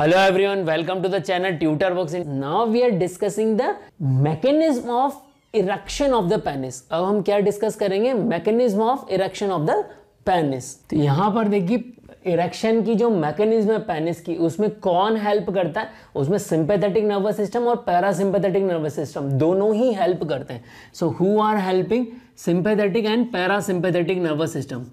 Hello everyone, welcome to the channel Tutor Works. Now we are discussing the mechanism of erection of the penis अब हम क्या discuss करेंगे mechanism of erection of the penis तो यहां पर देखिए erection की जो मैकेनिज्म है पेनिस की उसमें कौन हेल्प करता है उसमें सिंपैथेटिक नर्वस सिस्टम और पैरासिंपैथेटिक नर्वस सिस्टम दोनों ही हेल्प करते हैं so who are helping sympathetic and parasympathetic nervous system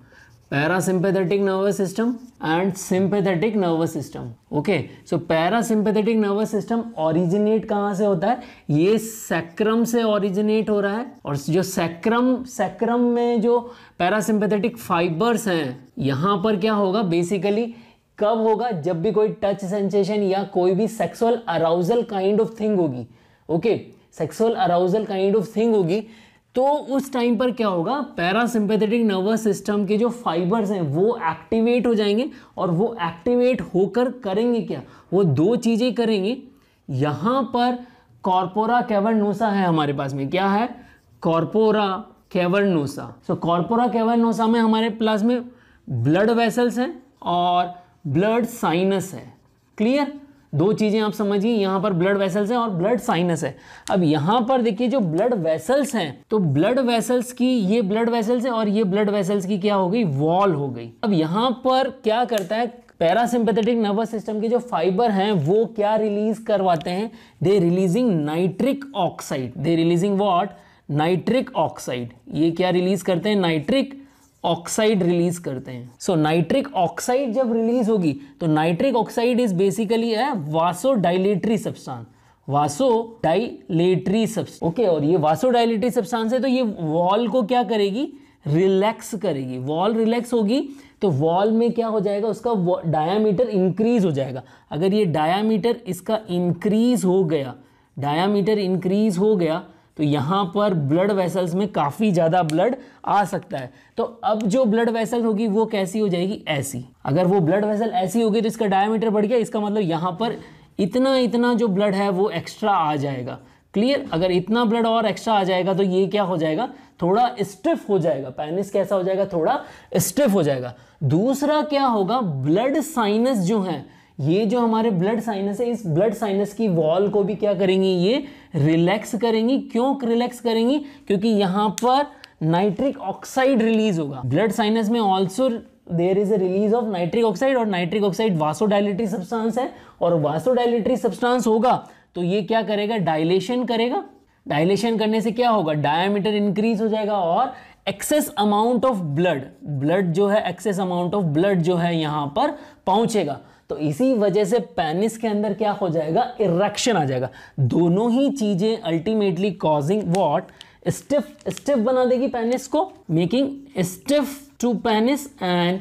parasympathetic nervous system and sympathetic nervous system okay so parasympathetic nervous system originate कहाँ से होता है ये सेक्रम से ओरिजिनेट हो रहा है और जो सेक्रम सेक्रम में जो पैरासिम्पेथेटिक फाइबर्स हैं यहाँ पर क्या होगा बेसिकली कब होगा जब भी कोई टच सेंसेशन या कोई भी sexual arousal kind of thing होगी okay sexual arousal kind of thing होगी तो उस टाइम पर क्या होगा पैरासिम्पेथेटिक नर्वस सिस्टम के जो फाइबर्स हैं वो एक्टिवेट हो जाएंगे और वो एक्टिवेट होकर करेंगे क्या वो दो चीज़ें करेंगे यहाँ पर कॉर्पोरा कैवरनोसा है हमारे पास में क्या है कॉर्पोरा कैवरनोसा सो कॉर्पोरा कैवरनोसा में हमारे पास में ब्लड वेसल्स हैं और ब्लड साइनस है क्लियर दो चीज़ें आप समझिए यहाँ पर ब्लड वेसल्स हैं और ब्लड साइनस है अब यहाँ पर देखिए जो ब्लड वेसल्स हैं तो ब्लड वेसल्स की ये ब्लड वेसल्स है और ये ब्लड वेसल्स की क्या हो गई वॉल हो गई अब यहाँ पर क्या करता है पैरासिम्पेथेटिक नर्वस सिस्टम के जो फाइबर हैं वो क्या रिलीज करवाते हैं they releasing nitric oxide they releasing what nitric oxide ये क्या रिलीज करते हैं नाइट्रिक ऑक्साइड रिलीज करते हैं सो नाइट्रिक ऑक्साइड जब रिलीज होगी तो नाइट्रिक ऑक्साइड इज बेसिकली है vasodilatory substance vasodilatory subs okay और ये वासो डायलेटरी सब्सटेंस है तो ये वॉल को क्या करेगी रिलैक्स करेगी वॉल रिलैक्स होगी तो वॉल में क्या हो जाएगा उसका डायामीटर इंक्रीज हो जाएगा अगर ये डायामीटर इसका इंक्रीज हो गया डायामीटर इंक्रीज हो गया तो यहाँ पर ब्लड वेसल्स में काफ़ी ज़्यादा ब्लड आ सकता है तो अब जो ब्लड वेसल होगी वो कैसी हो जाएगी ऐसी अगर वो ब्लड वेसल ऐसी होगी तो इसका डायमीटर बढ़ गया इसका मतलब यहाँ पर इतना इतना जो ब्लड है वो एक्स्ट्रा आ जाएगा क्लियर अगर इतना ब्लड और एक्स्ट्रा आ जाएगा तो ये क्या हो जाएगा थोड़ा स्टिफ हो जाएगा पैनिस कैसा हो जाएगा थोड़ा स्टिफ हो जाएगा दूसरा क्या होगा ब्लड साइनस जो है ये जो हमारे ब्लड साइनस है इस ब्लड साइनस की वॉल को भी क्या करेंगी ये रिलैक्स करेंगी क्यों रिलैक्स करेंगी क्योंकि यहाँ पर नाइट्रिक ऑक्साइड रिलीज होगा ब्लड साइनस में also there is a release of nitric oxide और नाइट्रिक ऑक्साइड वासोडायलेटरी सब्सटेंस है और वासोडायलेटरी सब्सटेंस होगा तो ये क्या करेगा डायलेशन करेगा डायलेशन करने से क्या होगा डायमीटर इंक्रीज हो जाएगा और excess amount of blood blood जो है एक्सेस अमाउंट ऑफ ब्लड जो है यहां पर पहुंचेगा तो इसी वजह से पेनिस के अंदर क्या हो जाएगा इरेक्शन आ जाएगा दोनों ही चीज़ें ultimately causing what stiff stiff बना देगी पेनिस को making stiff to penis and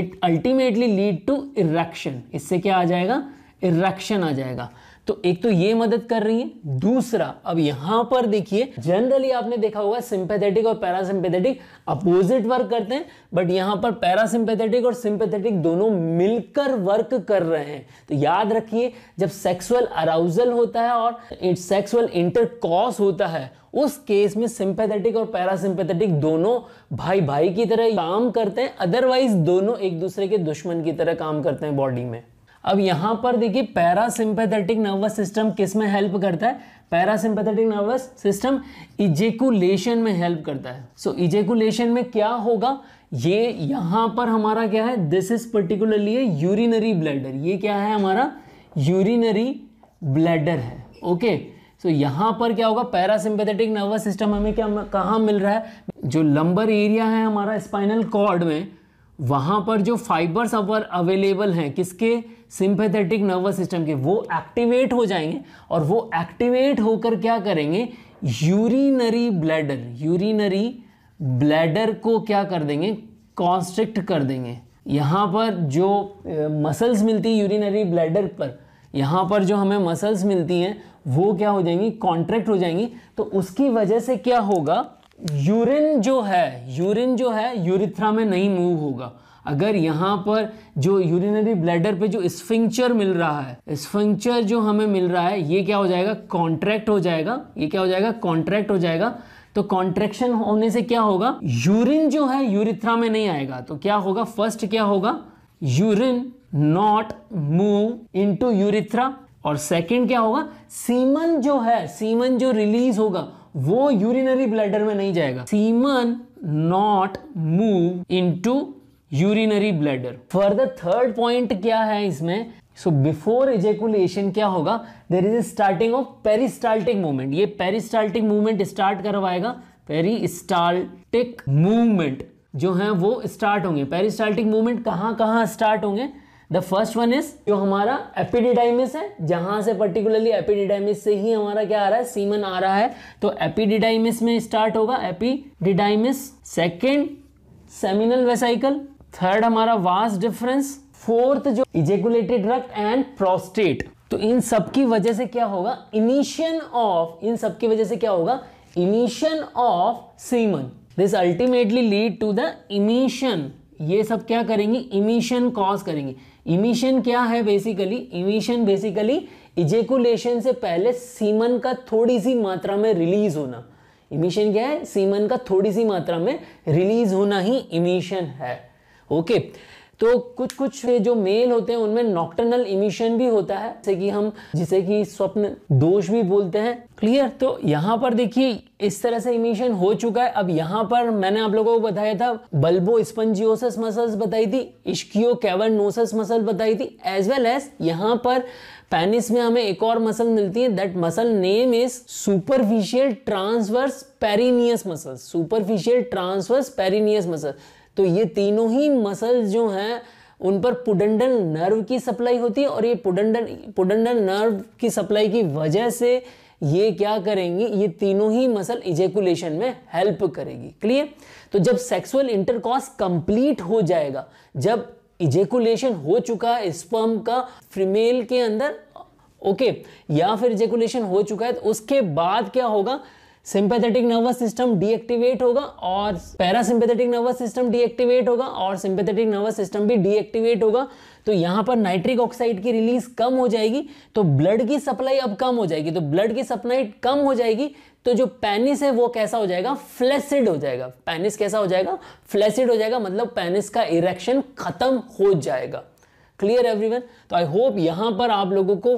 it ultimately lead to erection इससे क्या आ जाएगा इरेक्शन आ जाएगा तो एक तो ये मदद कर रही है दूसरा अब यहां पर देखिए जनरली आपने देखा होगा सिंपैथेटिक और पैरासिंपैथेटिक अपोजिट वर्क करते हैं बट यहां पर पैरासिंपैथेटिक और सिंपैथेटिक दोनों मिलकर वर्क कर रहे हैं तो याद रखिए जब सेक्सुअल अराउजल होता है और सेक्सुअल इंटरकॉस होता है उस केस में सिंपैथेटिक और पैरासिंपैथेटिक दोनों भाई भाई की तरह काम करते हैं अदरवाइज दोनों एक दूसरे के दुश्मन की तरह काम करते हैं बॉडी में अब यहाँ पर देखिए पैरासिम्पैथेटिक नर्वस सिस्टम किस में हेल्प करता है पैरासिंपैथेटिक नर्वस सिस्टम इजेकुलेशन में हेल्प करता है सो so, इजेकुलेशन में क्या होगा ये यहाँ पर हमारा क्या है this is particularly urinary bladder ये क्या है हमारा यूरिनरी ब्लैडर है ओके okay? सो so, यहाँ पर क्या होगा पैरासिम्पैथेटिक नर्वस सिस्टम हमें क्या कहाँ मिल रहा है जो लंबर एरिया है हमारा स्पाइनल कॉर्ड में वहाँ पर जो फाइबर्स अवर अवेलेबल हैं किसके सिंपैथेटिक नर्वस सिस्टम के वो एक्टिवेट हो जाएंगे और वो एक्टिवेट होकर क्या करेंगे यूरिनरी ब्लैडर यूरिनरी ब्लैडर को क्या कर देंगे कॉन्स्ट्रिक्ट कर देंगे यहाँ पर जो मसल्स मिलती है यूरिनरी ब्लैडर पर यहाँ पर जो हमें मसल्स मिलती हैं वो क्या हो जाएंगी कॉन्ट्रैक्ट हो जाएंगी तो उसकी वजह से क्या होगा यूरिन जो है यूरिन जो है यूरिथ्रा में नहीं मूव होगा अगर यहाँ पर जो यूरिनरी ब्लैडर पे जो स्फिंक्चर मिल रहा है स्फिंक्चर जो हमें मिल रहा है ये क्या हो जाएगा कॉन्ट्रैक्ट हो जाएगा ये क्या हो जाएगा कॉन्ट्रैक्ट हो जाएगा तो कॉन्ट्रेक्शन होने से क्या होगा यूरिन जो है यूरिथ्रा में नहीं आएगा तो क्या होगा फर्स्ट क्या होगा urine not move into urethra और सेकेंड क्या होगा सीमन जो है सीमन जो रिलीज होगा वो यूरिनरी ब्लैडर में नहीं जाएगा semen not move to urinary bladder the third point क्या है इसमें सो बिफोर इजेकुलेशन क्या होगा there is a starting of peristaltic movement ये पेरिस्टाल्टिक मूवमेंट स्टार्ट करवाएगा पेरिस्टाल्टिक मूवमेंट जो है वो स्टार्ट होंगे पेरिस्टाल्टिक मूवमेंट कहाँ कहाँ स्टार्ट होंगे द फर्स्ट वन इज जो हमारा एपिडिडाइमिस है जहां से पर्टिकुलरली एपिडिडाइमिस से ही हमारा क्या आ रहा है सीमन आ रहा है तो एपिडिडाइमिस में स्टार्ट होगा epididymis second seminal vesicle third हमारा वास्ट डिफरेंस फोर्थ जो इजेकुलेटेड रक्त एंड प्रोस्टेट तो इन सब की वजह से क्या होगा इनिशियन ऑफ इन सब की वजह से क्या होगा initiation of semen this ultimately lead to the emission ये सब क्या करेंगे इमिशन कॉज करेंगे इमिशन क्या है बेसिकली इमिशन बेसिकली इजेकुलेशन से पहले सीमन का थोड़ी सी मात्रा में रिलीज होना इमिशन क्या है सीमन का थोड़ी सी मात्रा में रिलीज होना ही इमिशन है ओके तो कुछ कुछ जो मेल होते हैं उनमें नॉक्टर्नल इमिशन भी होता है जैसे कि हम जिसे कि स्वप्न दोष भी बोलते हैं क्लियर तो यहाँ पर देखिए इस तरह से इमिशन हो चुका है अब यहाँ पर मैंने आप लोगों को बताया था बल्बो स्पंजियोसस मसल्स बताई थी इश्कियो कैवर्नोसस मसल बताई थी एज वेल एज यहाँ पर पेनिस में हमें एक और मसल मिलती है that muscle name is superficial transverse perineus muscle superficial transverse perineus muscle तो ये तीनों ही मसल्स जो हैं उन पर पुडंडल नर्व की सप्लाई होती है और ये पुडंडल पुडंडल नर्व की सप्लाई की वजह से ये क्या करेंगी ये तीनों ही मसल इजेकुलेशन में हेल्प करेगी क्लियर तो जब सेक्सुअल इंटरकॉस कंप्लीट हो जाएगा जब इजेकुलेशन हो चुका है स्पर्म का फीमेल के अंदर ओके या फिर इजेकुलेशन हो चुका है तो उसके बाद क्या होगा सिंपैथेटिक नर्वस सिस्टम डीएक्टिवेट होगा और पैरासिंपैथेटिक नर्वस सिस्टम डीएक्टिवेट होगा और सिंपैथेटिक नर्वस सिस्टम भी डीएक्टिवेट होगा तो यहाँ पर नाइट्रिक ऑक्साइड की रिलीज कम हो जाएगी तो ब्लड की सप्लाई अब कम हो जाएगी तो ब्लड की सप्लाई कम हो जाएगी तो जो पेनिस है वो कैसा हो जाएगा फ्लैसिड हो जाएगा पेनिस कैसा हो जाएगा फ्लैसिड हो जाएगा मतलब पेनिस का इरेक्शन खत्म हो जाएगा क्लियर एवरीवन तो आई होप यहाँ पर आप लोगों को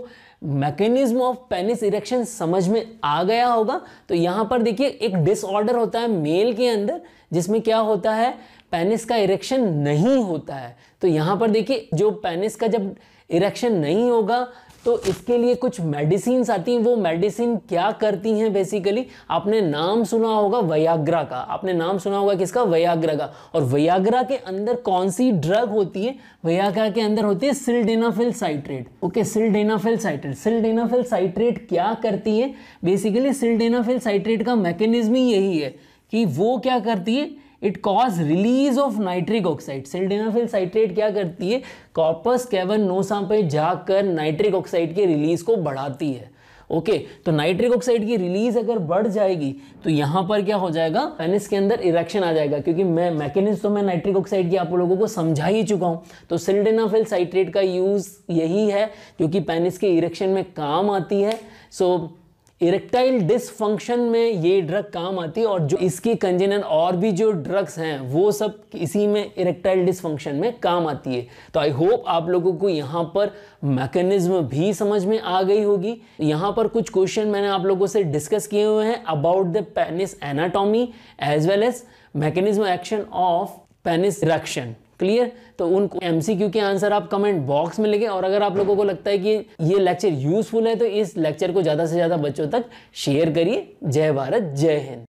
मैकेनिज्म ऑफ पेनिस इरेक्शन समझ में आ गया होगा तो यहाँ पर देखिए एक डिसऑर्डर होता है मेल के अंदर जिसमें क्या होता है पेनिस का इरेक्शन नहीं होता है तो यहाँ पर देखिए जो पेनिस का जब इरेक्शन नहीं होगा तो इसके लिए कुछ मेडिसिन आती हैं वो मेडिसिन क्या करती हैं बेसिकली आपने नाम सुना होगा वयाग्रा का आपने नाम सुना होगा किसका वयाग्रा का और वयाग्रा के अंदर कौन सी ड्रग होती है वयाग्रा के अंदर होती है sildenafil citrate okay sildenafil citrate sildenafil citrate क्या करती है बेसिकली सिलडेनाफिल साइट्रेट का मैकेनिज्म ही यही है कि वो क्या करती है it cause release of nitric oxide sildenafil citrate क्या करती है कॉर्पस कैवन नोसा पे जाकर नाइट्रिक ऑक्साइड के रिलीज को बढ़ाती है ओके okay, तो नाइट्रिक ऑक्साइड की रिलीज अगर बढ़ जाएगी तो यहां पर क्या हो जाएगा पेनिस के अंदर इरेक्शन आ जाएगा क्योंकि मैं मैकेनिज्म तो मैं नाइट्रिक ऑक्साइड की आप लोगों को समझा ही चुका हूं तो सिल्डेनाफिल साइट्रेट का यूज़ यही है क्योंकि पेनिस के इरेक्शन में काम आती है सो so, इरेक्टाइल डिसफंक्शन में ये ड्रग काम आती है और जो इसकी कंजेनन और भी जो ड्रग्स हैं वो सब इसी में इरेक्टाइल डिसफंक्शन में काम आती है तो आई होप आप लोगों को यहाँ पर मैकेनिज्म भी समझ में आ गई होगी यहाँ पर कुछ क्वेश्चन मैंने आप लोगों से डिस्कस किए हुए हैं about the penis anatomy as well as mechanism action of penis erection clear तो उन एमसीक्यू के आंसर आप कमेंट बॉक्स में लिखें और अगर आप लोगों को लगता है कि ये लेक्चर यूजफुल है तो इस लेक्चर को ज़्यादा से ज़्यादा बच्चों तक शेयर करिए जय भारत जय हिंद